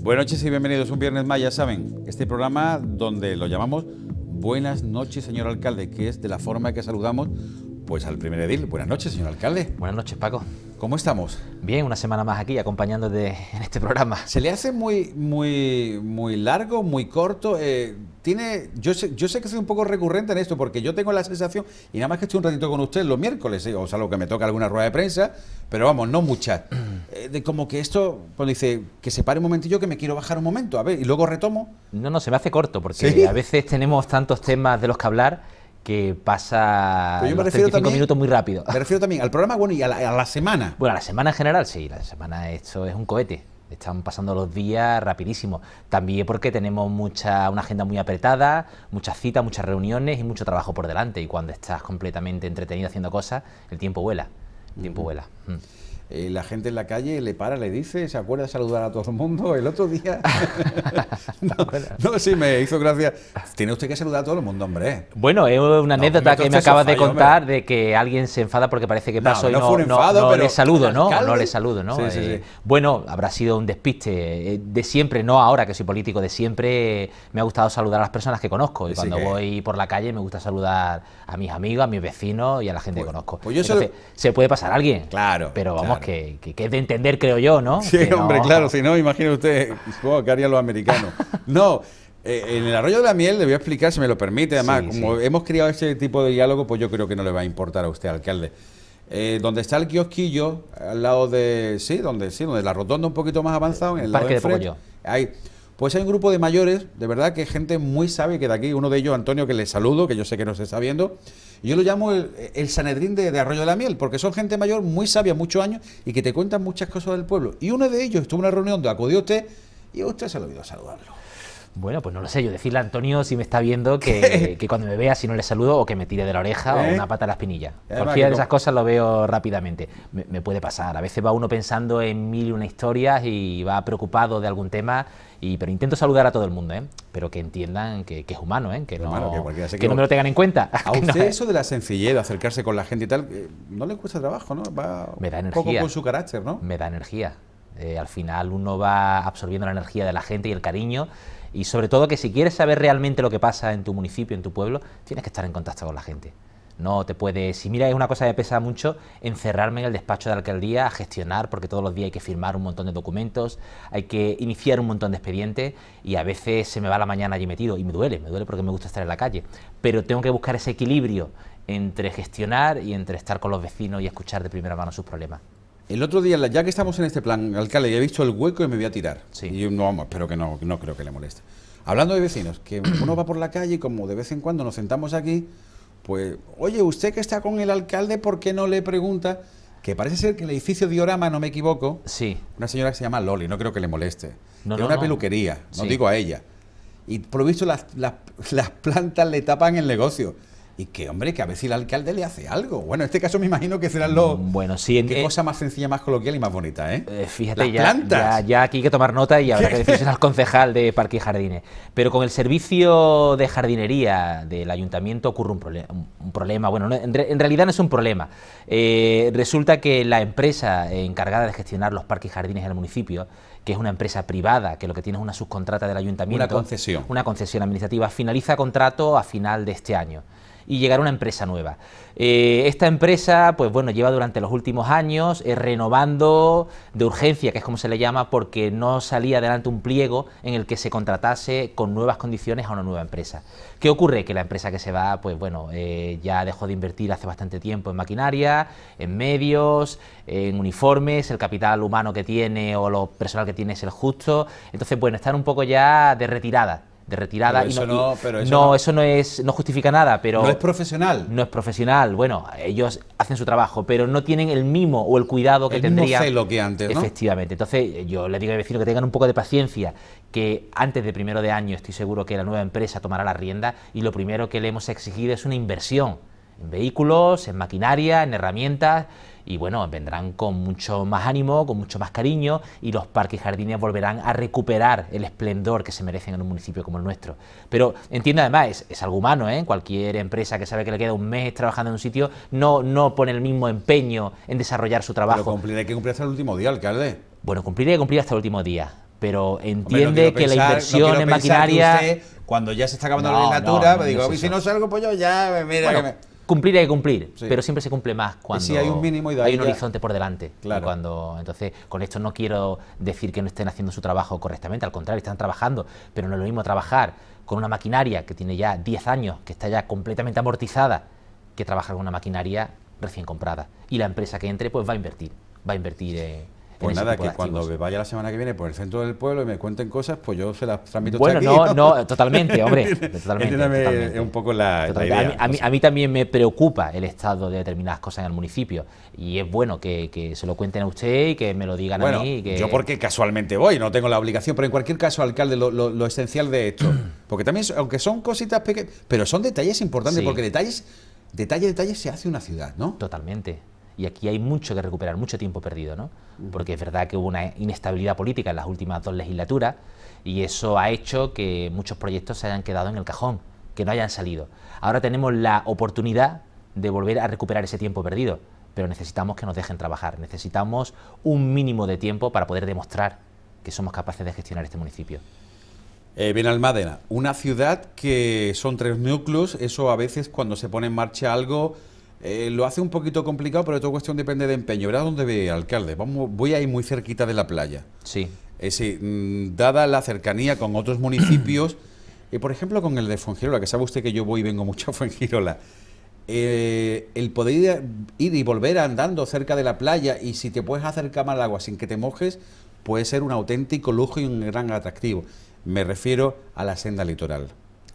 Buenas noches y bienvenidos un viernes más, ya saben, este programa donde lo llamamos Buenas noches, señor alcalde, que es de la forma que saludamos pues al primer edil, buenas noches, señor alcalde. Buenas noches, Paco. ¿Cómo estamos? Bien, una semana más aquí acompañándote en este programa. ¿Se le hace muy, muy, muy largo, muy corto? Eh, tiene, yo sé, yo sé que soy un poco recurrente en esto, porque yo tengo la sensación, y nada más que estoy un ratito con usted los miércoles, eh, o sea, lo que me toca alguna rueda de prensa, pero vamos, no muchas. Eh, de como que esto, pues dice, que se pare un momentillo, que me quiero bajar un momento, a ver, y luego retomo. No, no, se me hace corto, porque a veces tenemos tantos temas de los que hablar que pasa minutos muy rápido. Me refiero también al programa bueno, y a la, semana. Bueno, a la semana en general, sí, la semana esto es un cohete. Están pasando los días rapidísimo. También porque tenemos mucha, una agenda muy apretada, muchas citas, muchas reuniones y mucho trabajo por delante. Y cuando estás completamente entretenido haciendo cosas, el tiempo vuela. El tiempo vuela. Mm. Eh, la gente en la calle le para, le dice, se acuerda de saludar a todo el mundo. El otro día. no, sí, me hizo gracia. Tiene usted que saludar a todo el mundo, hombre. Bueno, es una anécdota que me acabas de contar de que alguien se enfada porque parece que pasó y no, pero le saludo, ¿no? No le saludo, ¿no? bueno, habrá sido un despiste eh, de siempre, no ahora que soy político, de siempre me ha gustado saludar a las personas que conozco. Y cuando voy por la calle me gusta saludar a mis amigos, a mis vecinos y a la gente pues, que conozco. Pues yo se... puede pasar a alguien. Claro. Pero vamos, claro que, es de entender, creo yo, ¿no? Sí, hombre, claro, si no, imagínese usted, supongo que harían los americanos. No, eh, en el arroyo de la miel, le voy a explicar, si me lo permite, además, como hemos criado ese tipo de diálogo, pues yo creo que no le va a importar a usted, alcalde. Eh, donde está el kiosquillo, al lado de, sí, donde, sí, donde la rotonda un poquito más avanzada en el, parque lado de, de Hay pues hay un grupo de mayores, de verdad que gente muy sabia que de aquí, uno de ellos, Antonio, que le saludo, que yo sé que nos está viendo, yo lo llamo el, Sanedrín de, Arroyo de la Miel, porque son gente mayor, muy sabia, muchos años, y que te cuentan muchas cosas del pueblo. Y uno de ellos estuvo en una reunión donde acudió usted y usted se le a saludarlo. Bueno, pues no lo sé, yo decirle a Antonio si me está viendo que, cuando me vea, si no le saludo, o que me tire de la oreja o ¿Eh? una pata a la espinilla. Porque de esas cosas lo veo rápidamente. Me, puede pasar, a veces va uno pensando en mil y una historias y va preocupado de algún tema, y, pero intento saludar a todo el mundo, ¿eh? pero que entiendan que, es humano, ¿eh? que, no, me lo tengan en cuenta. A usted eso de la sencillez, de acercarse con la gente y tal, eh, no le cuesta trabajo, ¿no? Va me da energía. poco con su carácter, ¿no? Me da energía. al final uno va absorbiendo la energía de la gente y el cariño y sobre todo que si quieres saber realmente lo que pasa en tu municipio, en tu pueblo, tienes que estar en contacto con la gente. No te puedes, si mira, es una cosa que pesa mucho, encerrarme en el despacho de la alcaldía a gestionar, porque todos los días hay que firmar un montón de documentos, hay que iniciar un montón de expedientes y a veces se me va la mañana allí metido y me duele, me duele porque me gusta estar en la calle. Pero tengo que buscar ese equilibrio entre gestionar y entre estar con los vecinos y escuchar de primera mano sus problemas. El otro día, ya que estamos en este plan, alcalde, he visto el hueco y me voy a tirar. Y no, vamos, espero que no, no creo que le moleste. Hablando de vecinos, que uno va por la calle y como de vez en cuando nos sentamos aquí, pues, oye, usted que está con el alcalde, ¿por qué no le pregunta? Que parece ser que el edificio Diorama, no me equivoco, sí. una señora que se llama Loli, no creo que le moleste, De una peluquería, no digo a ella. Y por lo visto las plantas le tapan el negocio y que, hombre, que a veces el alcalde le hace algo. Bueno, en este caso me imagino que serán los... Mm, bueno, sí. qué cosa más sencilla, más coloquial y más bonita, ¿eh? eh fíjate, ya, Ya, aquí hay que tomar nota y habrá que decirse al concejal de Parque y Jardines. Pero con el servicio de jardinería del ayuntamiento ocurre un, problema. un problema. Bueno, en, realidad no es un problema. Eh, resulta que la empresa encargada de gestionar los parques y jardines en el municipio, que es una empresa privada, que lo que tiene es una subcontrata del ayuntamiento... Una concesión. Una concesión administrativa, finaliza contrato a final de este año y llegar a una empresa nueva. Eh, esta empresa, pues bueno, lleva durante los últimos años eh, renovando de urgencia, que es como se le llama, porque no salía adelante un pliego en el que se contratase con nuevas condiciones a una nueva empresa. ¿Qué ocurre? Que la empresa que se va, pues bueno, eh, ya dejó de invertir hace bastante tiempo en maquinaria, en medios, en uniformes, el capital humano que tiene o lo personal que tiene es el justo. Entonces, bueno, están un poco ya de retirada de retirada. y no, eso no, eso no es, no justifica nada, pero... No es profesional. No es profesional, bueno, ellos hacen su trabajo, pero no tienen el mimo o el cuidado que el tendría... que antes, Efectivamente, entonces yo le digo a mi vecino que tengan un poco de paciencia, que antes de primero de año estoy seguro que la nueva empresa tomará la rienda y lo primero que le hemos exigido es una inversión en vehículos, en maquinaria, en herramientas y bueno, vendrán con mucho más ánimo, con mucho más cariño y los parques y jardines volverán a recuperar el esplendor que se merecen en un municipio como el nuestro. Pero entiendo además, es, algo humano, ¿eh? cualquier empresa que sabe que le queda un mes trabajando en un sitio no, no pone el mismo empeño en desarrollar su trabajo. Pero cumpliré, hay que cumplir hasta el último día, alcalde. Bueno, cumplir hay que cumplir hasta el último día, pero entiende que la inversión en maquinaria cuando ya se está acabando la legislatura, me digo, si no salgo, pues yo ya, mira cumplir hay que cumplir, pero siempre se cumple más cuando hay un mínimo hay un horizonte por delante. Cuando, entonces, con esto no quiero decir que no estén haciendo su trabajo correctamente, al contrario, están trabajando, pero no es lo mismo trabajar con una maquinaria que tiene ya 10 años, que está ya completamente amortizada, que trabajar con una maquinaria recién comprada. Y la empresa que entre pues va a invertir, va a invertir en pues nada, que cuando vaya la semana que viene por el centro del pueblo y me cuenten cosas, pues yo se las transmito. Bueno, no, no, no, totalmente, hombre. totalmente, totalmente, un poco la, A mí, también me preocupa el estado de determinadas cosas en el municipio. Y es bueno que, se lo cuenten a usted y que me lo digan a mí. Y Yo porque casualmente voy, no tengo la obligación, pero en cualquier caso, alcalde, lo, esencial de esto, porque también, aunque son cositas pequeñas, pero son detalles importantes, porque detalles, detalle, detalle se hace una ciudad, ¿no? Totalmente y aquí hay mucho que recuperar, mucho tiempo perdido, Porque es verdad que hubo una inestabilidad política en las últimas dos legislaturas y eso ha hecho que muchos proyectos se hayan quedado en el cajón, que no hayan salido. Ahora tenemos la oportunidad de volver a recuperar ese tiempo perdido, pero necesitamos que nos dejen trabajar, necesitamos un mínimo de tiempo para poder demostrar que somos capaces de gestionar este municipio. Eh, Benalmádena, una ciudad que son tres núcleos, eso a veces cuando se pone en marcha algo eh, lo hace un poquito complicado, pero toda cuestión depende de empeño. ¿Verdad dónde ve, alcalde. Vamos, voy a ir muy cerquita de la playa. Sí. Mm, dada la cercanía con otros municipios, y por ejemplo con el de Fuengirola, que sabe usted que yo voy y vengo mucho a Fuengirola, eh, el poder ir, y volver andando cerca de la playa y si te puedes acercar al agua sin que te mojes, puede ser un auténtico lujo y un gran atractivo. Me refiero a la senda litoral.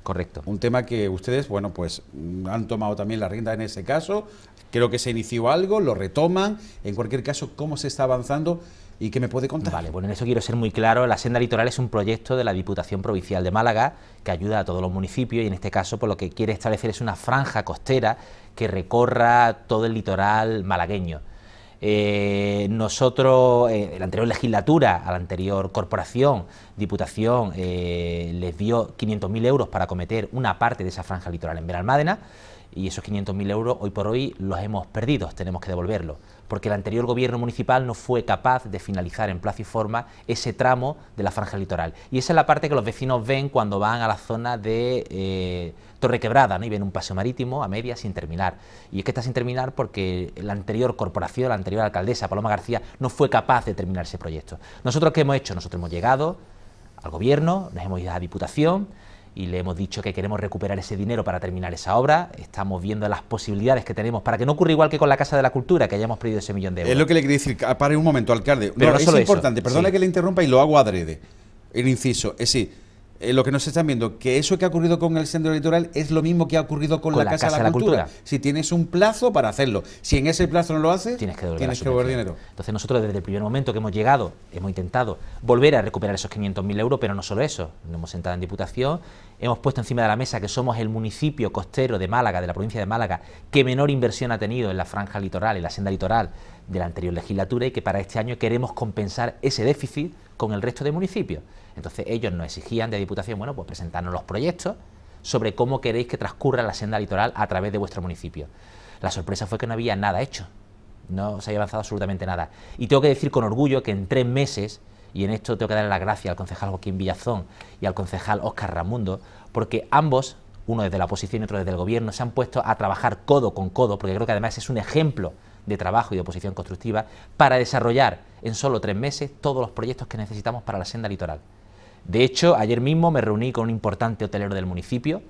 Correcto. Un tema que ustedes, bueno, pues mm, han tomado también la rienda en ese caso. Creo que se inició algo, lo retoman. En cualquier caso, ¿cómo se está avanzando? ¿Y qué me puede contar? Vale, bueno, en eso quiero ser muy claro. La Senda Litoral es un proyecto de la Diputación Provincial de Málaga que ayuda a todos los municipios y en este caso por pues, lo que quiere establecer es una franja costera que recorra todo el litoral malagueño eh, nosotros, eh, la anterior legislatura, a la anterior corporación, diputación, eh, les dio 500.000 euros para acometer una parte de esa franja litoral en Veralmádena, y esos 500.000 euros hoy por hoy los hemos perdido, tenemos que devolverlos, porque el anterior gobierno municipal no fue capaz de finalizar en plazo y forma ese tramo de la franja litoral. Y esa es la parte que los vecinos ven cuando van a la zona de eh, Torre Quebrada, ¿no? y ven un paseo marítimo a media sin terminar. Y es que está sin terminar porque la anterior corporación, la anterior alcaldesa, Paloma García, no fue capaz de terminar ese proyecto. Nosotros, ¿qué hemos hecho? Nosotros hemos llegado al gobierno, nos hemos ido a la diputación, y le hemos dicho que queremos recuperar ese dinero para terminar esa obra. Estamos viendo las posibilidades que tenemos para que no ocurra igual que con la Casa de la Cultura, que hayamos perdido ese millón de euros. Es lo que le quería decir, pare un momento, alcalde. es importante, eso. que le interrumpa y lo hago adrede. El inciso, es sí eh, lo que nos están viendo, que eso que ha ocurrido con el centro litoral es lo mismo que ha ocurrido con, la, Casa de la, cultura. Si tienes un plazo para hacerlo, si en ese plazo no lo haces, tienes que dinero. Entonces nosotros desde el primer momento que hemos llegado, hemos intentado volver a recuperar esos 500.000 euros, pero no solo eso, nos hemos sentado en Diputación, hemos puesto encima de la mesa que somos el municipio costero de Málaga, de la provincia de Málaga, que menor inversión ha tenido en la franja litoral, en la senda litoral de la anterior legislatura y que para este año queremos compensar ese déficit con el resto de municipios. Entonces ellos nos exigían de Diputación, bueno, pues presentarnos los proyectos sobre cómo queréis que transcurra la senda litoral a través de vuestro municipio. La sorpresa fue que no había nada hecho, no se había avanzado absolutamente nada. Y tengo que decir con orgullo que en tres meses, y en esto tengo que darle las gracias al concejal Joaquín Villazón y al concejal Óscar Ramundo, porque ambos, uno desde la oposición y otro desde el gobierno, se han puesto a trabajar codo con codo, porque creo que además es un ejemplo de trabajo y de oposición constructiva para desarrollar en solo tres meses todos los proyectos que necesitamos para la senda litoral. De hecho, ayer mismo me reuní con un importante hotelero del municipio,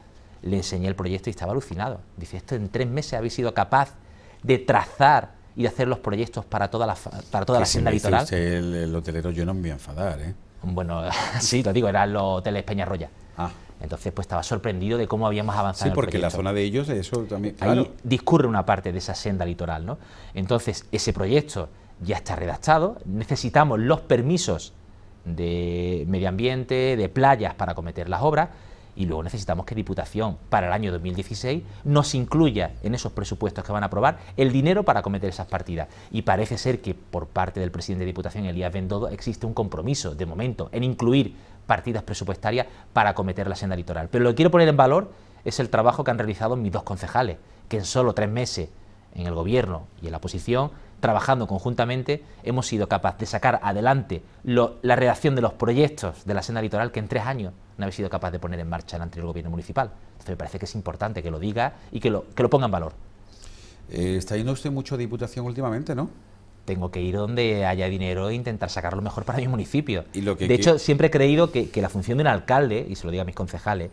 le enseñé el proyecto y estaba alucinado. Dice, esto en tres meses habéis sido capaz de trazar y de hacer los proyectos para toda la, para toda la senda litoral. El, hotelero yo no me voy a enfadar, ¿eh? Bueno, sí, lo digo, eran los hoteles Peñarroya. Ah. Entonces, pues estaba sorprendido de cómo habíamos avanzado. en el porque la zona de ellos, eso también. Ahí discurre una parte de esa senda litoral, ¿no? Entonces, ese proyecto ya está redactado, necesitamos los permisos de medio ambiente, de playas para cometer las obras y luego necesitamos que Diputación para el año 2016 nos incluya en esos presupuestos que van a aprobar el dinero para cometer esas partidas. Y parece ser que por parte del presidente de Diputación, Elías Bendodo, existe un compromiso de momento en incluir partidas presupuestarias para acometer la senda litoral. Pero lo que quiero poner en valor es el trabajo que han realizado mis dos concejales, que en solo tres meses en el gobierno y en la oposición, trabajando conjuntamente, hemos sido capaces de sacar adelante la redacción de los proyectos de la senda litoral que en tres años no habéis sido capaz de poner en marcha el anterior gobierno municipal. Entonces me parece que es importante que lo diga y que lo, que lo ponga en valor. Eh, está yendo usted mucho a Diputación últimamente, ¿no? tengo que ir donde haya dinero e intentar sacar lo mejor para mi municipio. de hecho, siempre he creído que, la función de un alcalde, y se lo digo a mis concejales,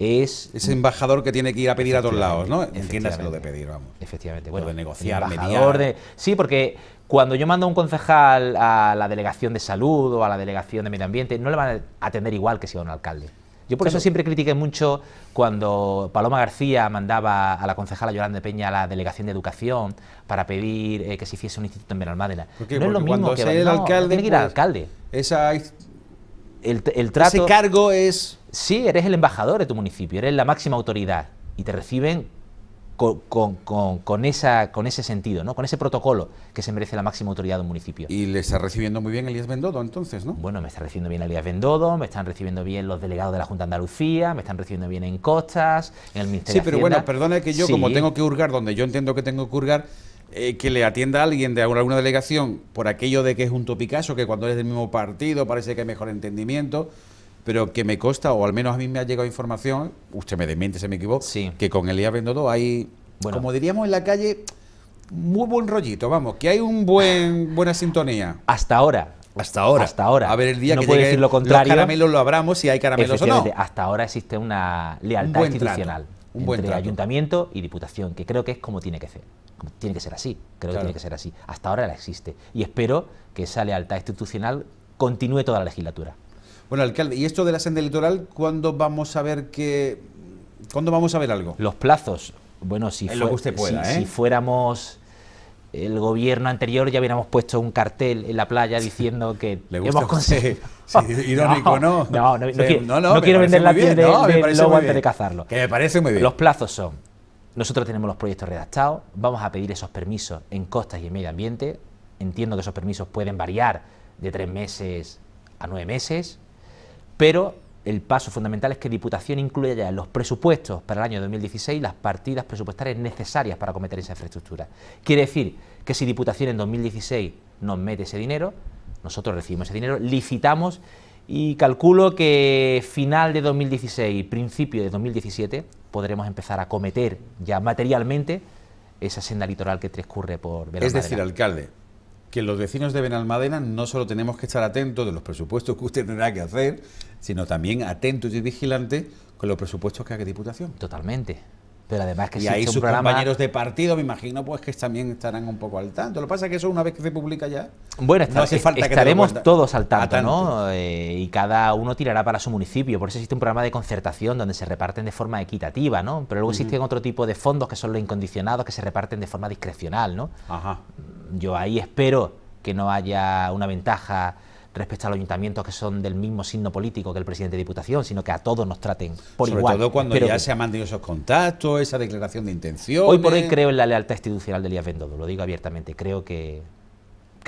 es... Ese embajador que tiene que ir a pedir a todos lados, ¿no? Entiéndase lo de pedir, vamos. Efectivamente. Bueno, lo de negociar, sí, porque cuando yo mando a un concejal a la delegación de salud o a la delegación de medio ambiente, no le van a atender igual que si va un alcalde. Yo por eso siempre critiqué mucho cuando Paloma García mandaba a la concejala Yolanda Peña a la Delegación de Educación para pedir eh, que se hiciese un instituto en Benalmádena. No es lo mismo que... El no, alcalde, que ir al pues, alcalde. ese cargo es... Sí, eres el embajador de tu municipio, eres la máxima autoridad y te reciben con, con, esa, con ese sentido, ¿no? con ese protocolo que se merece la máxima autoridad de un municipio. Y le está recibiendo muy bien Elías Bendodo, entonces, ¿no? Bueno, me está recibiendo bien Elías Bendodo, me están recibiendo bien los delegados de la Junta de Andalucía, me están recibiendo bien en Costas, en el Ministerio Sí, pero bueno, perdone que yo, como tengo que hurgar donde yo entiendo que tengo que hurgar, eh, que le atienda a alguien de alguna delegación por aquello de que es un topicazo, que cuando eres del mismo partido parece que hay mejor entendimiento pero que me consta, o al menos a mí me ha llegado información, usted me desmiente si me equivoco, que con Elías Bendodo hay, como diríamos en la calle, muy buen rollito, vamos, que hay un buen buena sintonía. Hasta ahora. Hasta ahora. Hasta ahora. A ver el día no que decir lo contrario. los caramelos lo abramos si hay caramelos o no. Hasta ahora existe una lealtad institucional entre ayuntamiento y diputación, que creo que es como tiene que ser. tiene que ser así. Creo que tiene que ser así. Hasta ahora la existe y espero que esa lealtad institucional continúe toda la legislatura. Bueno, alcalde, ¿y esto de la senda electoral, cuándo vamos a ver que... ¿Cuándo vamos a ver algo? Los plazos. Bueno, si, si, ¿eh? fuéramos el gobierno anterior ya hubiéramos puesto un cartel en la playa diciendo que hemos conseguido. irónico, ¿no? No, no, no, quiero, vender la piel de lobo antes de cazarlo. Que me parece muy bien. Los plazos son: nosotros tenemos los proyectos redactados, vamos a pedir esos permisos en costas y en medio ambiente. Entiendo que esos permisos pueden variar de tres meses a nueve meses pero el paso fundamental es que Diputación incluya en los presupuestos para el año 2016 las partidas presupuestarias necesarias para acometer esa infraestructura. Quiere decir que si Diputación en 2016 nos mete ese dinero, nosotros recibimos ese dinero, licitamos y calculo que final de 2016, principio de 2017, podremos empezar a acometer ya materialmente esa senda litoral que transcurre por Velasco. Es decir, alcalde, que los vecinos de Benalmádena no solo tenemos que estar atentos de los presupuestos que usted tendrá que hacer, sino también atentos y vigilantes con los presupuestos que haga Diputación. Totalmente. Pero además que si ahí sus compañeros de partido, me imagino, pues que también estarán un poco al tanto. Lo que pasa es que eso una vez que se publica ya, bueno, estaremos todos al tanto, ¿no? Eh, y cada uno tirará para su municipio. Por eso existe un programa de concertación donde se reparten de forma equitativa, ¿no? Pero luego existen otro tipo de fondos que son los incondicionados que se reparten de forma discrecional, ¿no? Ajá yo ahí espero que no haya una ventaja respecto a los ayuntamientos que son del mismo signo político que el presidente de Diputación, sino que a todos nos traten por igual. Sobre todo cuando ya se han mantenido esos contactos, esa declaración de intención. Hoy por hoy creo en la lealtad institucional de Elías Bendodo, lo digo abiertamente. Creo que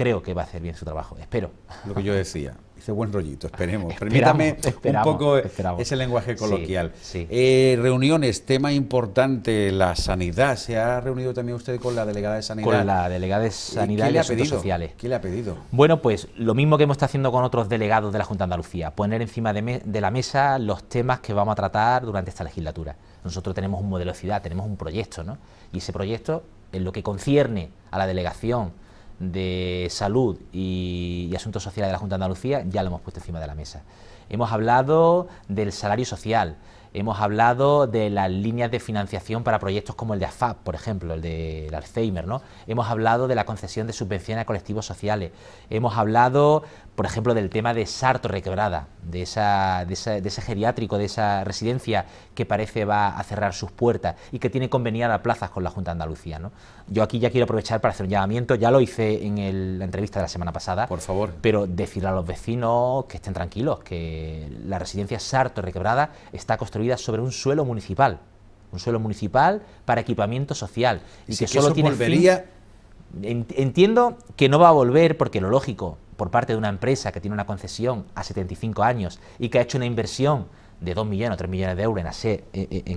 creo que va a hacer bien su trabajo, espero. Lo que yo decía, hice buen rollito, esperemos. Permítame un poco ese lenguaje coloquial. Eh, reuniones, tema importante, la sanidad. ¿Se ha reunido también usted con la delegada de sanidad? Con la delegada de eh, sanidad y, asuntos sociales. ¿Qué le ha pedido? Bueno, pues lo mismo que hemos estado haciendo con otros delegados de la Junta de Andalucía, poner encima de, de la mesa los temas que vamos a tratar durante esta legislatura. Nosotros tenemos un modelo de ciudad, tenemos un proyecto, ¿no? Y ese proyecto, en lo que concierne a la delegación, de Salud y, Asuntos Sociales de la Junta de Andalucía ya lo hemos puesto encima de la mesa. Hemos hablado del salario social, hemos hablado de las líneas de financiación para proyectos como el de AFAP, por ejemplo, el de Alzheimer, ¿no? Hemos hablado de la concesión de subvenciones a colectivos sociales, hemos hablado por ejemplo, del tema de Sarto Requebrada, de, esa, de, esa, ese geriátrico, de esa residencia que parece va a cerrar sus puertas y que tiene conveniada plazas con la Junta de Andalucía. ¿no? Yo aquí ya quiero aprovechar para hacer un llamamiento, ya lo hice en la entrevista de la semana pasada. Por favor. Pero decirle a los vecinos que estén tranquilos, que la residencia Sarto Requebrada está construida sobre un suelo municipal, un suelo municipal para equipamiento social. Y, que, solo tiene volvería... Entiendo que no va a volver porque lo lógico por parte de una empresa que tiene una concesión a 75 años y que ha hecho una inversión de 2 millones o 3 millones de euros en, hacer,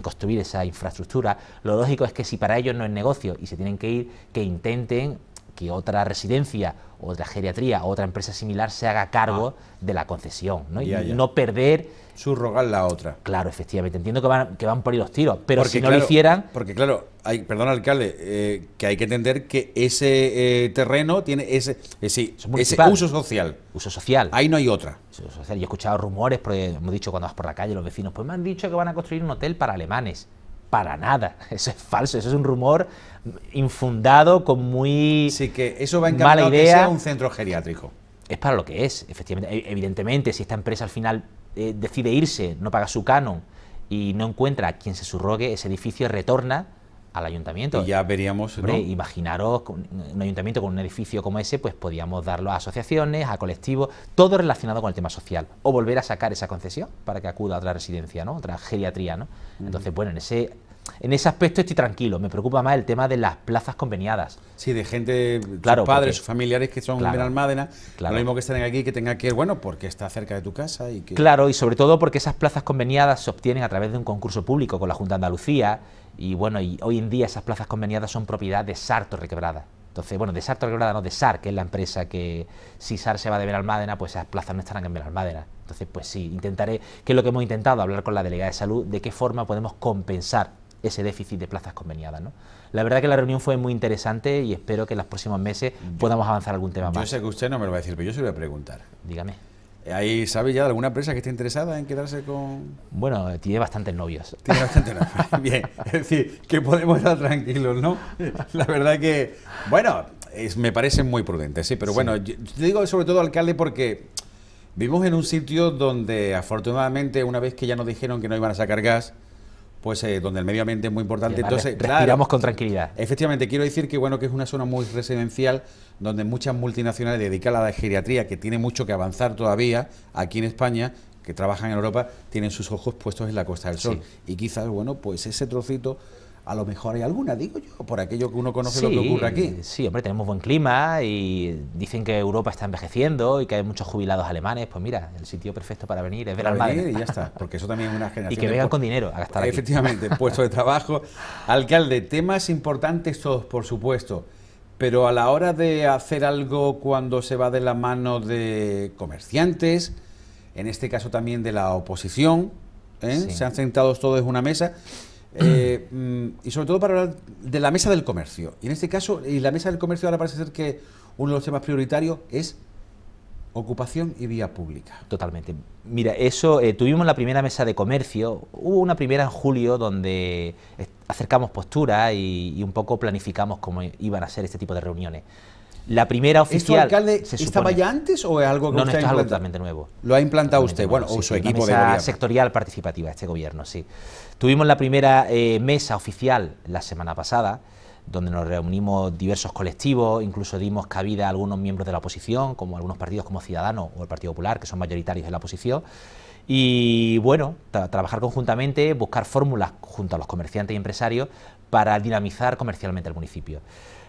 construir esa infraestructura, lo lógico es que si para ellos no es negocio y se tienen que ir, que intenten que otra residencia otra geriatría o otra empresa similar se haga cargo ah. de la concesión ¿no? y no perder... Subrogar la otra. Claro, efectivamente. Entiendo que van, que van por ahí los tiros, pero si no lo hicieran... Porque claro, hay, perdón alcalde, eh, que hay que entender que ese eh, terreno tiene ese, eh, ese, uso social. Uso social. Ahí no hay otra. social. Yo he escuchado rumores, porque hemos dicho cuando vas por la calle los vecinos, pues me han dicho que van a construir un hotel para alemanes para nada, eso es falso, eso es un rumor infundado con muy sí, que eso va encantado que sea un centro geriátrico. Es para lo que es, efectivamente. E, evidentemente, si esta empresa al final eh, decide irse, no paga su canon y no encuentra a quien se surrogue, ese edificio retorna al ayuntamiento. Y ya veríamos, Imaginaros un ayuntamiento con un edificio como ese, pues podíamos darlo a asociaciones, a colectivos, todo relacionado con el tema social. O volver a sacar esa concesión para que acuda a otra residencia, ¿no? Otra geriatría, ¿no? Entonces, bueno, en ese en ese aspecto estoy tranquilo. Me preocupa más el tema de las plazas conveniadas. Sí, de gente, claro, padres, sus familiares que son claro, en Almádena, claro. lo mismo que estén aquí, que tenga que ir, bueno, porque está cerca de tu casa. y que... Claro, y sobre todo porque esas plazas conveniadas se obtienen a través de un concurso público con la Junta de Andalucía, y bueno, y hoy en día esas plazas conveniadas son propiedad de Sarto Requebrada. Entonces, bueno, de Sarto Requebrada, no de SAR, que es la empresa que si SAR se va de Benalmádena, pues esas plazas no estarán en Benalmádena. Entonces, pues sí, intentaré, que es lo que hemos intentado, hablar con la delegada de salud, de qué forma podemos compensar ese déficit de plazas conveniadas. ¿no? La verdad que la reunión fue muy interesante y espero que en los próximos meses podamos avanzar algún tema más. Yo sé que usted no me lo va a decir, pero yo se lo voy a preguntar. Dígame. ¿Hay, ¿Sabe ya alguna empresa que esté interesada en quedarse con...? Bueno, eh, tiene bastantes novios. Tiene bastantes novios, bien. Es decir, que podemos estar tranquilos, ¿no? La verdad que, bueno, me parecen muy prudentes, sí. Pero bueno, yo, digo sobre todo, alcalde, porque vivimos en un sitio donde afortunadamente una vez que ya nos dijeron que no iban a sacar gas, pues eh, donde el medio ambiente es muy importante. Entonces, respiramos con tranquilidad. Efectivamente, quiero decir que bueno que es una zona muy residencial donde muchas multinacionales dedicadas a la geriatría, que tiene mucho que avanzar todavía aquí en España, que trabajan en Europa, tienen sus ojos puestos en la Costa del Sol. Y quizás, bueno, pues ese trocito a lo mejor hay alguna, digo yo, por aquello que uno conoce lo que ocurre aquí. Sí, hombre, tenemos buen clima y dicen que Europa está envejeciendo y que hay muchos jubilados alemanes. Pues mira, el sitio perfecto para venir es ver al mar... Y ya está, porque eso también es una generación. y que vengan con dinero a gastar. Efectivamente, puesto de trabajo. Alcalde, temas importantes todos, por supuesto, pero a la hora de hacer algo cuando se va de la mano de comerciantes, en este caso también de la oposición, ¿eh? se han sentado todos en una mesa. Eh, mm, y sobre todo para hablar de la mesa del comercio. Y en este caso, y la mesa del comercio ahora parece ser que uno de los temas prioritarios es ocupación y vía pública. Totalmente. Mira, eso, eh, tuvimos la primera mesa de comercio, hubo una primera en julio donde acercamos postura y, un poco planificamos cómo iban a ser este tipo de reuniones. La primera oficial. alcalde estaba ya antes o es algo que no, usted no, es algo totalmente nuevo? Lo ha implantado usted, bueno, o su equipo mesa sectorial participativa este gobierno, sí. Tuvimos la primera eh, mesa oficial la semana pasada, donde nos reunimos diversos colectivos, incluso dimos cabida a algunos miembros de la oposición, como algunos partidos como Ciudadanos o el Partido Popular, que son mayoritarios de la oposición. Y bueno, trabajar conjuntamente, buscar fórmulas junto a los comerciantes y empresarios para dinamizar comercialmente el municipio.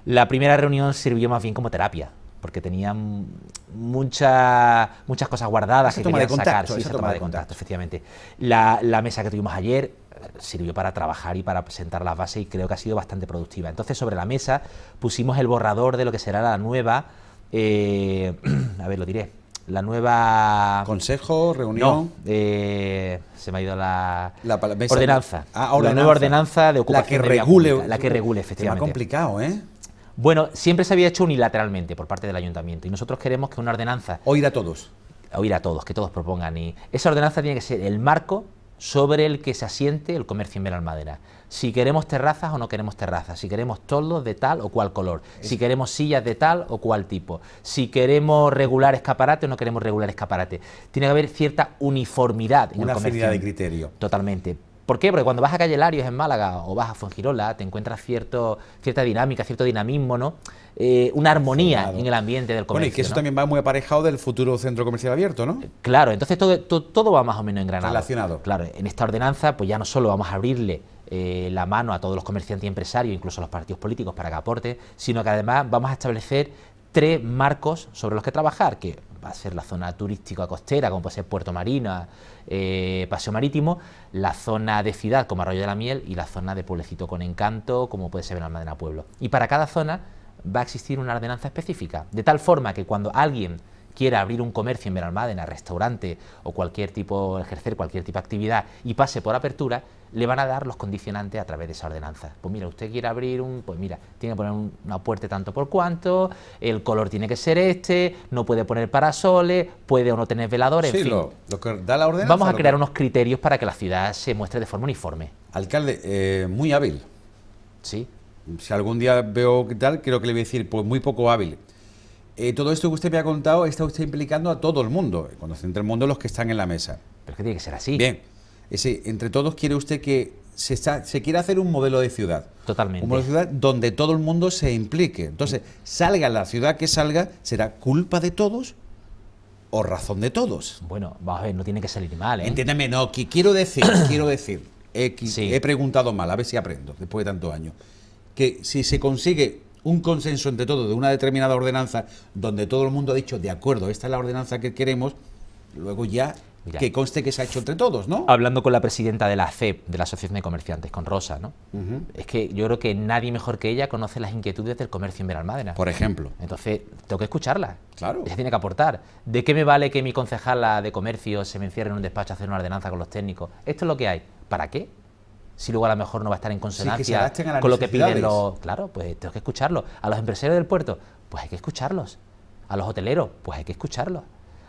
La primera reunión sirvió más bien como terapia, porque tenían muchas muchas cosas guardadas esa que de sacar. Sí, esa, toma, de contacto, efectivamente. La, la, mesa que tuvimos ayer sirvió para trabajar y para presentar las bases y creo que ha sido bastante productiva. Entonces sobre la mesa pusimos el borrador de lo que será la nueva, eh, a ver, lo diré, la nueva... ¿Consejo? ¿Reunión? Eh, se me ha ido la... la ordenanza. Ah, la nueva ordenanza de ocupación. La que regule. la que regule, efectivamente. complicado, ¿eh? Bueno, siempre se había hecho unilateralmente por parte del ayuntamiento y nosotros queremos que una ordenanza... Oír a todos. Oír a todos, que todos propongan. Y esa ordenanza tiene que ser el marco sobre el que se asiente el comercio en madera... Si queremos terrazas o no queremos terrazas, si queremos toldos de tal o cual color, si queremos sillas de tal o cual tipo, si queremos regular escaparate o no queremos regular escaparate. Tiene que haber cierta uniformidad en Una el comercio. Una afinidad de criterio. Totalmente. ¿Por qué? Porque cuando vas a Calle Larios en Málaga o vas a Fuengirola, te encuentras cierto, cierta dinámica, cierto dinamismo, ¿no? Eh, una armonía en el ambiente del comercio. Bueno, y que eso también va muy aparejado del futuro centro comercial abierto, ¿no? Eh, claro, entonces todo, todo, todo va más o menos engranado. Relacionado. Claro, en esta ordenanza, pues ya no solo vamos a abrirle eh, la mano a todos los comerciantes y empresarios, incluso a los partidos políticos para que aporte, sino que además vamos a establecer tres marcos sobre los que trabajar, que va a ser la zona turística costera, como puede ser Puerto Marina, eh, Paseo Marítimo, la zona de ciudad, como Arroyo de la Miel, y la zona de pueblecito con encanto, como puede ser Benalmádena Pueblo. Y para cada zona va a existir una ordenanza específica, de tal forma que cuando alguien quiera abrir un comercio en Benalmádena, restaurante o cualquier tipo, ejercer cualquier tipo de actividad y pase por apertura, le van a dar los condicionantes a través de esa ordenanza. Pues mira, usted quiere abrir un, pues mira, tiene que poner un, una puerta tanto por cuanto, el color tiene que ser este, no puede poner parasoles, puede o no tener veladores, sí, que da la Vamos a crear unos criterios para que la ciudad se muestre de forma uniforme. Alcalde, eh, muy hábil. Sí. Si algún día veo tal, creo que le voy a decir, pues muy poco hábil. Eh, todo esto que usted me ha contado está usted implicando a todo el mundo, cuando se entre el mundo los que están en la mesa. Pero que tiene que ser así. Bien, ese, entre todos quiere usted que se, quiere hacer un modelo de ciudad. Totalmente. Un modelo de ciudad donde todo el mundo se implique. Entonces, salga la ciudad que salga, será culpa de todos o razón de todos. Bueno, vamos a ver, no tiene que salir mal. ¿eh? Entiéndeme, no, que quiero decir, quiero decir, eh, he preguntado mal, a ver si aprendo después de tantos años, que si se consigue un consenso entre todos de una determinada ordenanza donde todo el mundo ha dicho, de acuerdo, esta es la ordenanza que queremos, luego ya que conste que se ha hecho entre todos, ¿no? Hablando con la presidenta de la CEP, de la Asociación de Comerciantes, con Rosa, ¿no? Es que yo creo que nadie mejor que ella conoce las inquietudes del comercio en Benalmádena. Por ejemplo. Entonces, tengo que escucharla. Claro. Ella tiene que aportar. ¿De qué me vale que mi concejala de comercio se me encierre en un despacho a hacer una ordenanza con los técnicos? Esto es lo que hay. ¿Para qué? si luego a lo mejor no va a estar en consonancia con lo que piden los... Claro, pues tengo que escucharlo. A los empresarios del puerto, pues hay que escucharlos. A los hoteleros, pues hay que escucharlos.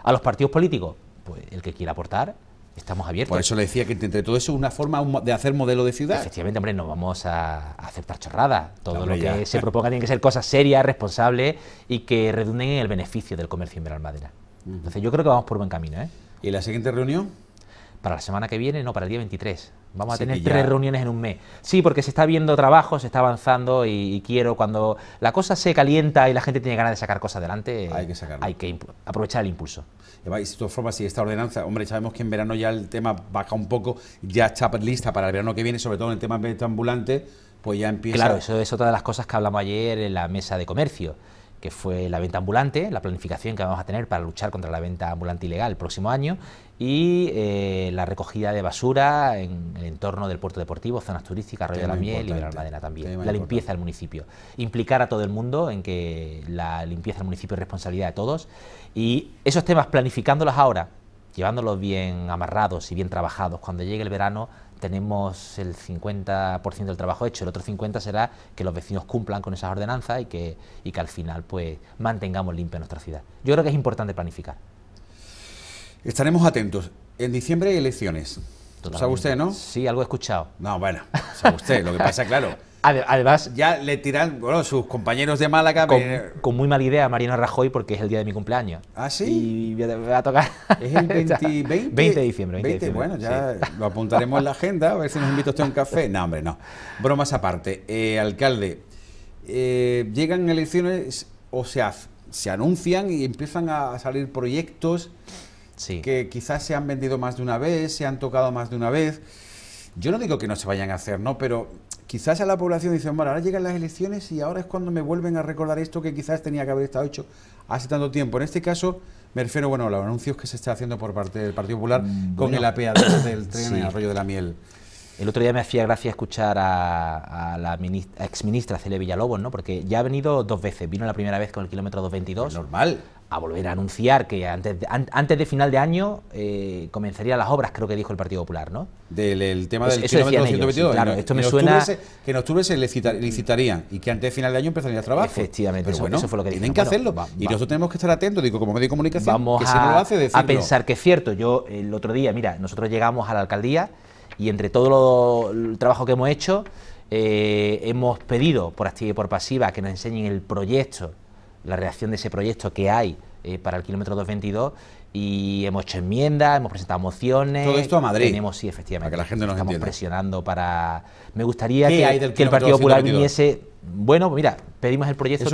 A los partidos políticos, pues el que quiera aportar, estamos abiertos. Por eso le decía que entre todo eso es una forma de hacer modelo de ciudad. Efectivamente, hombre, no vamos a aceptar chorradas. Todo lo que se proponga tiene que ser cosas serias, responsables y que redunden en el beneficio del comercio en madera Entonces yo creo que vamos por buen camino. ¿eh? ¿Y la siguiente reunión? para la semana que viene, no, para el día 23. Vamos a tener tres reuniones en un mes. Sí, porque se está viendo trabajo, se está avanzando y, quiero cuando la cosa se calienta y la gente tiene ganas de sacar cosas adelante, hay que, Hay que aprovechar el impulso. Y de todas formas, si esta ordenanza, hombre, sabemos que en verano ya el tema baja un poco, ya está lista para el verano que viene, sobre todo en el tema de ambulante, pues ya empieza... Claro, eso es otra de las cosas que hablamos ayer en la mesa de comercio que fue la venta ambulante, la planificación que vamos a tener para luchar contra la venta ambulante ilegal el próximo año y eh, la recogida de basura en el entorno del puerto deportivo, zonas turísticas, Arroyo de la Miel y madera también, la limpieza del municipio. Implicar a todo el mundo en que la limpieza del municipio es responsabilidad de todos y esos temas planificándolos ahora, llevándolos bien amarrados y bien trabajados, cuando llegue el verano tenemos el 50% del trabajo hecho, el otro 50% será que los vecinos cumplan con esas ordenanzas y que, y que al final pues mantengamos limpia nuestra ciudad. Yo creo que es importante planificar. Estaremos atentos. En diciembre hay elecciones. Totalmente. ¿Sabe usted, no? Sí, algo he escuchado. No, bueno, sabe usted. Lo que pasa, claro. Además, ya le tiran, bueno, sus compañeros de Málaga. Con, muy mala idea a Mariano Rajoy porque es el día de mi cumpleaños. Ah, sí. Y va a tocar. Es el 20, 20, de diciembre. 20 de diciembre. bueno, ya lo apuntaremos en la agenda, a ver si nos invita usted a un café. No, hombre, no. Bromas aparte. Eh, alcalde, eh, llegan elecciones, o sea, se anuncian y empiezan a salir proyectos que quizás se han vendido más de una vez, se han tocado más de una vez. Yo no digo que no se vayan a hacer, ¿no? Pero quizás a la población dicen, bueno, ahora llegan las elecciones y ahora es cuando me vuelven a recordar esto que quizás tenía que haber estado hecho hace tanto tiempo. En este caso, me refiero, bueno, a los anuncios que se está haciendo por parte del Partido Popular mm, con el apeador del tren en Arroyo de la Miel. El otro día me hacía gracia escuchar a, la exministra Cele Villalobos, ¿no? Porque ya ha venido dos veces. Vino la primera vez con el kilómetro 222. Pues normal a volver a anunciar que antes de, antes de final de año eh, comenzarían las obras, creo que dijo el Partido Popular, ¿no? Del tema del kilómetro 122. claro, esto me suena... que en octubre se licitarían y que antes de final de año empezarían el trabajo Efectivamente, Pero bueno, fue lo que Tienen que hacerlo y nosotros tenemos que estar atentos, digo, como medio de comunicación, que a, hace, a pensar que es cierto. Yo el otro día, mira, nosotros llegamos a la alcaldía y entre todo el trabajo que hemos hecho, eh, hemos pedido por activa y por pasiva que nos enseñen el proyecto, la reacción de ese proyecto que hay eh, para el kilómetro 222 y hemos hecho enmiendas, hemos presentado mociones. Todo esto a Madrid. Tenemos, sí, efectivamente. Para que la gente nos Estamos presionando para. Me gustaría que, el Partido Popular viniese. Bueno, mira, pedimos el proyecto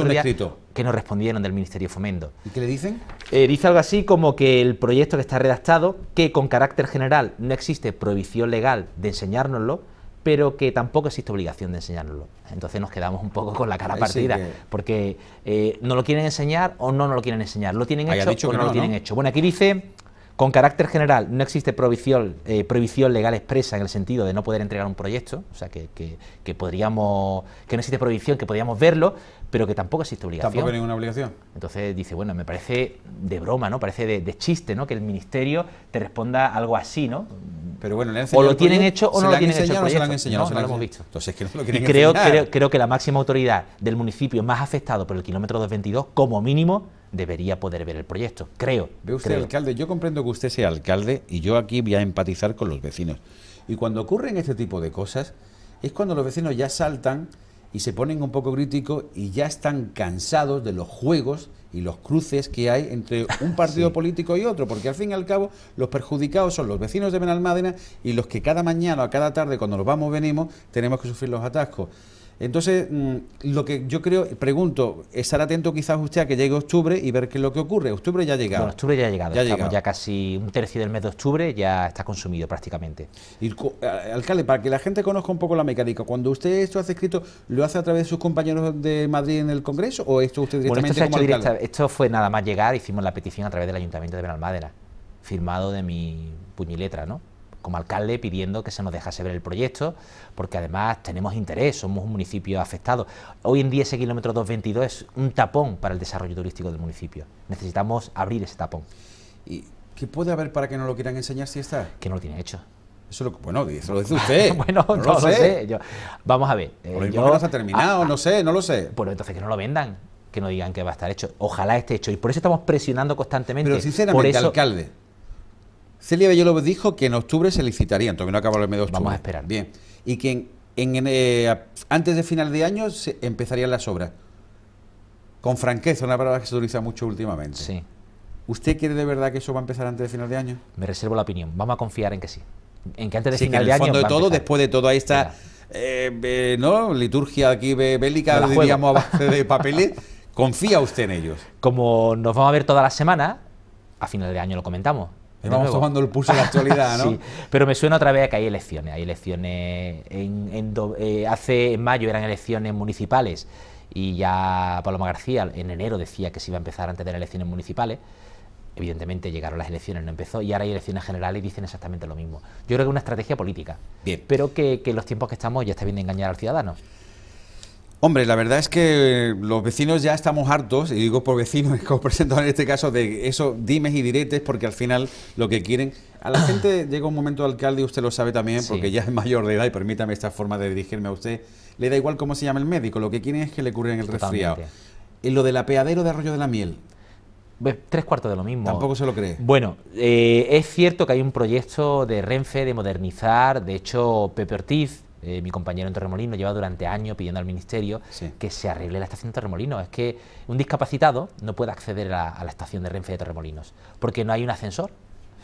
que nos respondieron del Ministerio de Fomento. ¿Y qué le dicen? Eh, dice algo así como que el proyecto que está redactado, que con carácter general no existe prohibición legal de enseñárnoslo, pero que tampoco existe obligación de enseñarlo. Entonces nos quedamos un poco con la cara partida, porque eh, no lo quieren enseñar o no nos lo quieren enseñar, lo tienen hecho o no, lo tienen hecho. Bueno, aquí dice con carácter general, no existe eh, prohibición, legal expresa en el sentido de no poder entregar un proyecto, o sea, que, que, podríamos, que no existe prohibición, que podríamos verlo, pero que tampoco existe obligación. Tampoco hay ninguna obligación. Entonces dice, bueno, me parece de broma, ¿no? Parece de, chiste, ¿no? Que el ministerio te responda algo así, ¿no? Pero bueno, o lo tienen hecho o no lo, tienen hecho. lo han enseñado, no, lo, hemos visto. Entonces, no lo y creo, creo, creo que la máxima autoridad del municipio más afectado por el kilómetro 222, como mínimo, debería poder ver el proyecto, creo. Ve usted, alcalde, yo comprendo que usted sea alcalde y yo aquí voy a empatizar con los vecinos. Y cuando ocurren este tipo de cosas, es cuando los vecinos ya saltan y se ponen un poco críticos y ya están cansados de los juegos y los cruces que hay entre un partido político y otro, porque al fin y al cabo los perjudicados son los vecinos de Benalmádena y los que cada mañana o cada tarde cuando nos vamos venimos tenemos que sufrir los atascos. Entonces, mm, lo que yo creo, pregunto, estar atento quizás usted a que llegue octubre y ver qué es lo que ocurre. Octubre ya ha llegado. Bueno, octubre ya ha llegado. Ya ya casi un tercio del mes de octubre, ya está consumido prácticamente. Y, eh, alcalde, para que la gente conozca un poco la mecánica, cuando usted esto hace escrito, ¿lo hace a través de sus compañeros de Madrid en el Congreso o esto usted directamente esto como directa, Esto fue nada más llegar, hicimos la petición a través del Ayuntamiento de Benalmádena, firmado de mi puñiletra, ¿no? como alcalde pidiendo que se nos dejase ver el proyecto, porque además tenemos interés, somos un municipio afectado. Hoy en día ese kilómetro 222 es un tapón para el desarrollo turístico del municipio. Necesitamos abrir ese tapón. ¿Y qué puede haber para que no lo quieran enseñar si está? Que no lo tiene hecho. Eso lo, bueno, eso lo dice usted. bueno, no, lo, sé. vamos a ver. Eh, lo mismo no se ha terminado, ah, no sé, no lo sé. Ah, bueno, entonces que no lo vendan, que no digan que va a estar hecho. Ojalá esté hecho. Y por eso estamos presionando constantemente. Pero sinceramente, por alcalde, Celia lo dijo que en octubre se licitarían, ...entonces no acaba el mes de Vamos a esperar. Bien. Y que eh, antes de final de año se empezarían las obras. Con franqueza, una palabra que se utiliza mucho últimamente. Sí. ¿Usted quiere de verdad que eso va a empezar antes de final de año? Me reservo la opinión. Vamos a confiar en que sí. En que antes de final de año. de todo, después de toda esta... Eh, eh, ¿No? Liturgia aquí bélica, diríamos, a base de papeles. ¿Confía usted en ellos? Como nos vamos a ver toda la semana, a final de año lo comentamos. Estamos vamos tomando el pulso de la actualidad, ¿no? sí, pero me suena otra vez que hay elecciones. Hay elecciones. En, eh, hace en mayo eran elecciones municipales y ya Paloma García en enero decía que se iba a empezar antes de las elecciones municipales. Evidentemente llegaron las elecciones, no empezó, y ahora hay elecciones generales y dicen exactamente lo mismo. Yo creo que es una estrategia política, Bien. pero que, los tiempos que estamos ya está bien de engañar al ciudadano. Hombre, la verdad es que eh, los vecinos ya estamos hartos, y digo por vecinos, como presento en este caso, de esos dimes y diretes, porque al final lo que quieren. A la gente llega un momento, alcalde, usted lo sabe también, porque ya es mayor de edad, y permítame esta forma de dirigirme a usted, le da igual cómo se llama el médico, lo que quieren es que le curen el resfriado. Y lo del apeadero de Arroyo de la Miel. Tres cuartos de lo mismo. Tampoco se lo cree. Bueno, eh, es cierto que hay un proyecto de Renfe de modernizar, de hecho, Pepe Ortiz eh, mi compañero en Terremolino lleva durante años pidiendo al Ministerio que se arregle la estación de Torremolinos. Es que un discapacitado no puede acceder a, la estación de Renfe de Torremolinos porque no hay un ascensor.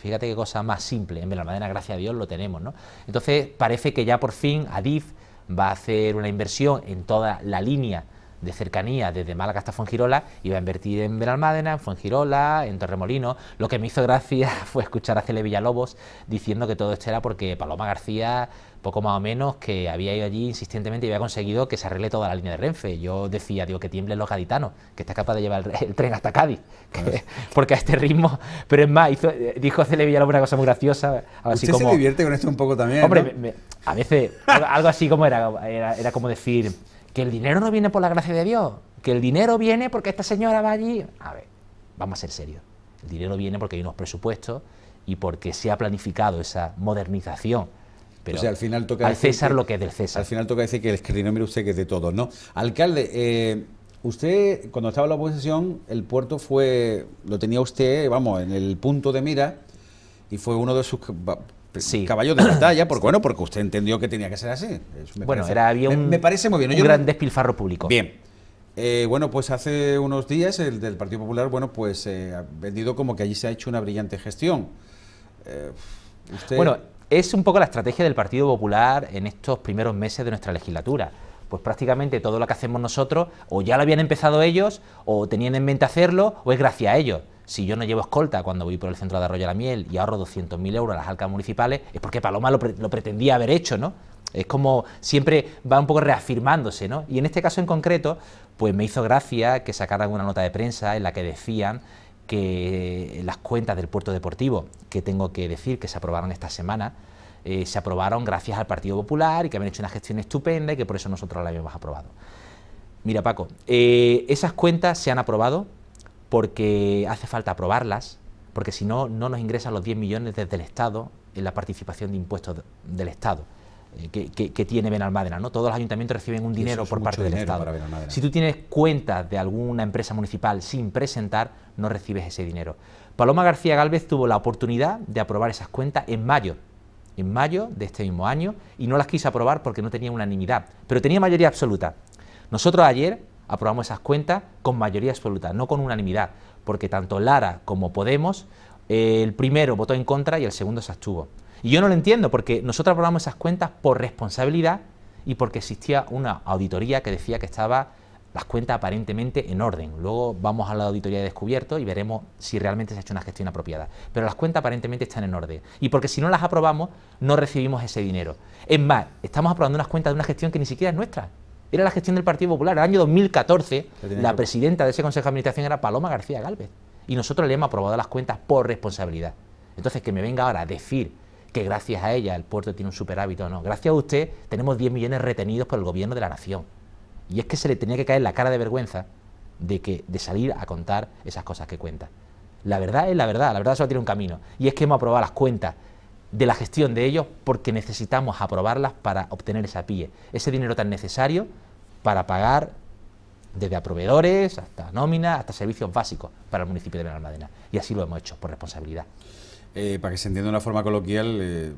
Fíjate qué cosa más simple. En Belalmadena, gracias a Dios, lo tenemos. ¿no? Entonces parece que ya por fin Adif va a hacer una inversión en toda la línea de cercanía desde Málaga hasta Fuengirola, iba a invertir en Benalmádena, en Fuengirola, en Torremolino. Lo que me hizo gracia fue escuchar a Cele Villalobos diciendo que todo esto era porque Paloma García, poco más o menos, que había ido allí insistentemente y había conseguido que se arregle toda la línea de Renfe. Yo decía, digo, que tiemblen los gaditanos, que está capaz de llevar el, tren hasta Cádiz, pues porque a este ritmo... Pero es más, eh, dijo Cele Villalobos una cosa muy graciosa. Así Usted se divierte con esto un poco también, Hombre, a veces, algo así como era, era como decir que el dinero no viene por la gracia de Dios, que el dinero viene porque esta señora va allí. A ver, vamos a ser serios. El dinero viene porque hay unos presupuestos y porque se ha planificado esa modernización pero al final toca César lo que es del César. Al final toca decir que el mire usted que es de todos, ¿no? Alcalde, eh, usted cuando estaba en la oposición, el puerto fue, lo tenía usted, vamos, en el punto de mira y fue uno de sus sí. caballo de batalla, porque bueno, porque usted entendió que tenía que ser así. Me bueno, parece, un, me, parece muy bien. un gran despilfarro público. Bien. Eh, bueno, pues hace unos días el del Partido Popular, bueno, pues eh, ha vendido como que allí se ha hecho una brillante gestión. Eh, bueno, es un poco la estrategia del Partido Popular en estos primeros meses de nuestra legislatura pues prácticamente todo lo que hacemos nosotros o ya lo habían empezado ellos o tenían en mente hacerlo o es gracias a ellos. Si yo no llevo escolta cuando voy por el centro de Arroyo de la Miel y ahorro 200.000 euros a las alcas municipales, es porque Paloma lo, lo pretendía haber hecho, ¿no? Es como siempre va un poco reafirmándose, ¿no? Y en este caso en concreto, pues me hizo gracia que sacaran una nota de prensa en la que decían que las cuentas del puerto deportivo, que tengo que decir que se aprobaron esta semana, eh, se aprobaron gracias al Partido Popular y que habían hecho una gestión estupenda y que por eso nosotros la habíamos aprobado. Mira, Paco, eh, esas cuentas se han aprobado porque hace falta aprobarlas, porque si no, no nos ingresan los 10 millones desde el Estado en la participación de impuestos del Estado. Eh, que, tiene Benalmádena, ¿no? Todos los ayuntamientos reciben un dinero por parte del Estado. Si tú tienes cuentas de alguna empresa municipal sin presentar, no recibes ese dinero. Paloma García Galvez tuvo la oportunidad de aprobar esas cuentas en mayo en mayo de este mismo año y no las quise aprobar porque no tenía unanimidad, pero tenía mayoría absoluta. Nosotros ayer aprobamos esas cuentas con mayoría absoluta, no con unanimidad, porque tanto Lara como Podemos, eh, el primero votó en contra y el segundo se abstuvo. Y yo no lo entiendo porque nosotros aprobamos esas cuentas por responsabilidad y porque existía una auditoría que decía que estaba las cuentas aparentemente en orden. Luego vamos a la auditoría de descubierto y veremos si realmente se ha hecho una gestión apropiada. Pero las cuentas aparentemente están en orden. Y porque si no las aprobamos, no recibimos ese dinero. Es más, estamos aprobando unas cuentas de una gestión que ni siquiera es nuestra. Era la gestión del Partido Popular. En El año 2014, la presidenta de ese Consejo de Administración era Paloma García Galvez. Y nosotros le hemos aprobado las cuentas por responsabilidad. Entonces, que me venga ahora a decir que gracias a ella el puerto tiene un superávit o no. Gracias a usted tenemos 10 millones retenidos por el gobierno de la nación. Y es que se le tenía que caer la cara de vergüenza de, que, de salir a contar esas cosas que cuenta. La verdad es la verdad, la verdad solo tiene un camino. Y es que hemos aprobado las cuentas de la gestión de ellos porque necesitamos aprobarlas para obtener esa PIE, ese dinero tan necesario para pagar desde proveedores hasta nóminas, hasta servicios básicos para el municipio de Benalmádena. Y así lo hemos hecho, por responsabilidad. Eh, para que se entienda de una forma coloquial, eh,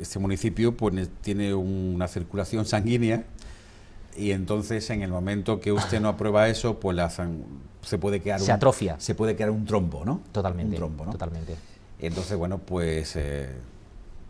este municipio pues, tiene una circulación sanguínea y entonces en el momento que usted no aprueba eso, pues se puede quedar... un, atrofia. Se puede quedar un trombo, ¿no? Totalmente. Un trombo, ¿no? Totalmente. Entonces, bueno, pues... Eh,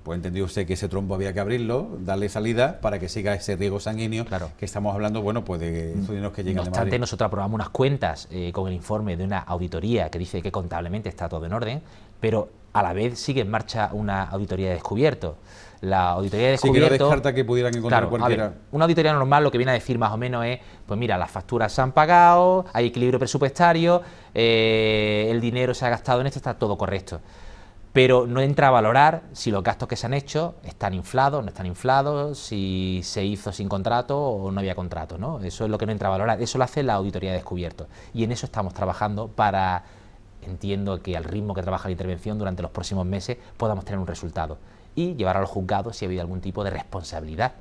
pues entendió usted que ese trombo había que abrirlo, darle salida para que siga ese riego sanguíneo claro. que estamos hablando, bueno, pues de mm. estudios que llegan No obstante, nosotros aprobamos unas cuentas eh, con el informe de una auditoría que dice que contablemente está todo en orden, pero a la vez sigue en marcha una auditoría de descubierto la auditoría de descubierto... que que pudieran encontrar cualquiera. una auditoría normal lo que viene a decir más o menos es, pues mira, las facturas se han pagado, hay equilibrio presupuestario, eh, el dinero se ha gastado en esto, está todo correcto. Pero no entra a valorar si los gastos que se han hecho están inflados, no están inflados, si se hizo sin contrato o no había contrato, ¿no? Eso es lo que no entra a valorar, eso lo hace la auditoría de descubierto. Y en eso estamos trabajando para entiendo que al ritmo que trabaja la intervención durante los próximos meses podamos tener un resultado y llevar los juzgados si ha habido algún tipo de responsabilidad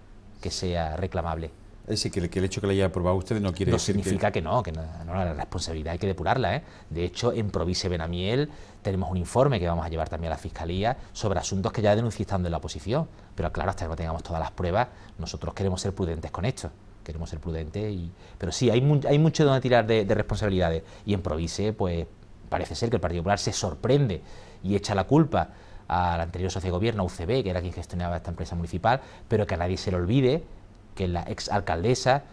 que sea reclamable. Es decir, que el, que el hecho que la haya aprobado usted no quiere no significa que... no, que no, no, la responsabilidad hay que depurarla. ¿eh? De hecho, en Provise Benamiel tenemos un informe que vamos a llevar también a la Fiscalía sobre asuntos que ya denuncié estando en la oposición. Pero claro, hasta que no tengamos todas las pruebas, nosotros queremos ser prudentes con esto. Queremos ser prudentes, y, pero sí, hay, hay mucho donde tirar de, responsabilidades. Y en Provise, pues parece ser que el Partido Popular se sorprende y echa la culpa al anterior socio de gobierno, UCB, que era quien gestionaba esta empresa municipal, pero que a nadie se le olvide que la ex alcaldesa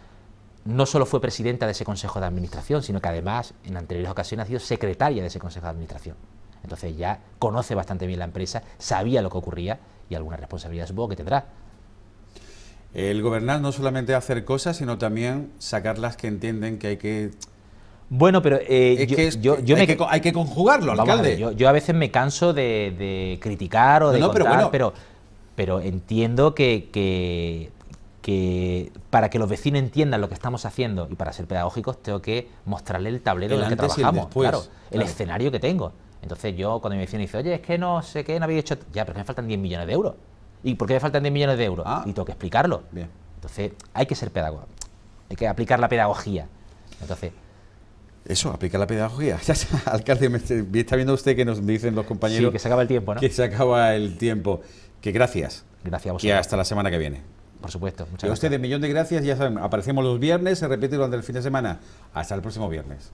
no solo fue presidenta de ese Consejo de Administración, sino que además en anteriores ocasiones ha sido secretaria de ese Consejo de Administración. Entonces ya conoce bastante bien la empresa, sabía lo que ocurría y alguna responsabilidad subo que tendrá. El gobernar no solamente hacer cosas, sino también sacar las que entienden que hay que bueno, pero yo, hay, que, conjugarlo, alcalde. yo, a veces me canso de, criticar o de no, pero, pero, entiendo que, para que los vecinos entiendan lo que estamos haciendo y para ser pedagógicos tengo que mostrarle el tablero en el que trabajamos, el claro, el escenario que tengo. Entonces yo cuando mi vecino dice, oye, es que no sé qué, no habéis hecho... Ya, pero me faltan 10 millones de euros. ¿Y por qué me faltan 10 millones de euros? Ah. y tengo que explicarlo. Entonces hay que ser pedagogo, hay que aplicar la pedagogía. Entonces... Eso, aplica la pedagogía. Alcalde, está viendo usted que nos dicen los compañeros... que se acaba el tiempo, ¿no? Que se acaba el tiempo. Que gracias. Gracias a vosotros. Y hasta la semana que viene. Por supuesto, muchas y A ustedes, millón de gracias. Ya saben, aparecemos los viernes, se repite durante el fin de semana. Hasta el próximo viernes.